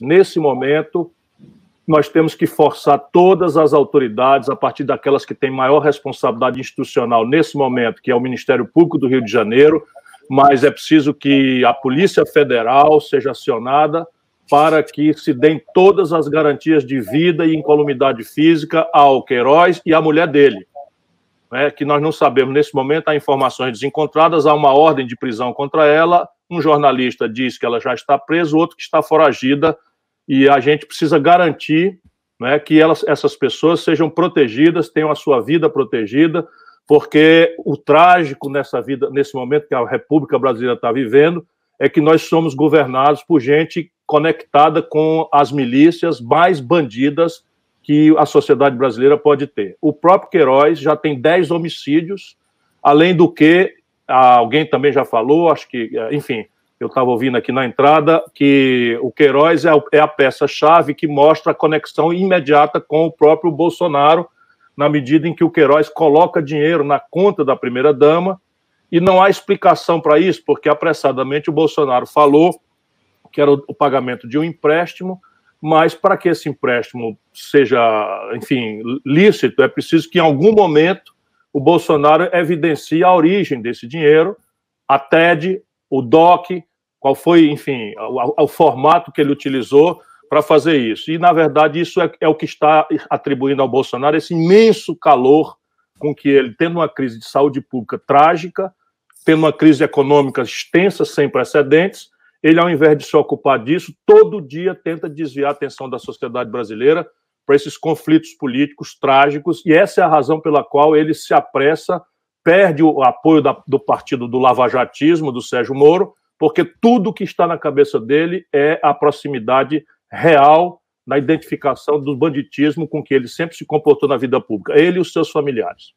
Nesse momento, nós temos que forçar todas as autoridades, a partir daquelas que têm maior responsabilidade institucional nesse momento, que é o Ministério Público do Rio de Janeiro, mas é preciso que a Polícia Federal seja acionada para que se deem todas as garantias de vida e incolumidade física ao Queiroz e à mulher dele. Né? que nós não sabemos nesse momento, há informações desencontradas, há uma ordem de prisão contra ela. Um jornalista diz que ela já está presa, outro que está foragida e a gente precisa garantir né, que elas, essas pessoas sejam protegidas, tenham a sua vida protegida, porque o trágico nessa vida, nesse momento que a República Brasileira está vivendo, é que nós somos governados por gente conectada com as milícias mais bandidas que a sociedade brasileira pode ter. O próprio Queiroz já tem 10 homicídios, além do que ah, alguém também já falou, acho que, eh, enfim, eu estava ouvindo aqui na entrada, que o Queiroz é, é a peça-chave que mostra a conexão imediata com o próprio Bolsonaro, na medida em que o Queiroz coloca dinheiro na conta da primeira-dama, e não há explicação para isso, porque apressadamente o Bolsonaro falou que era o pagamento de um empréstimo, mas para que esse empréstimo seja, enfim, lícito, é preciso que em algum momento o Bolsonaro evidencie a origem desse dinheiro, a TED, o DOC, qual foi, enfim, o formato que ele utilizou para fazer isso. E, na verdade, isso é, é, o que está atribuindo ao Bolsonaro esse imenso calor com que ele, tendo uma crise de saúde pública trágica, tendo uma crise econômica extensa, sem precedentes, ele, ao invés de se ocupar disso, todo dia tenta desviar a atenção da sociedade brasileira para esses conflitos políticos trágicos, e essa é a razão pela qual ele se apressa, perde o apoio da, do partido do lavajatismo, do Sérgio Moro, porque tudo que está na cabeça dele é a proximidade real na identificação do banditismo com que ele sempre se comportou na vida pública, ele e os seus familiares.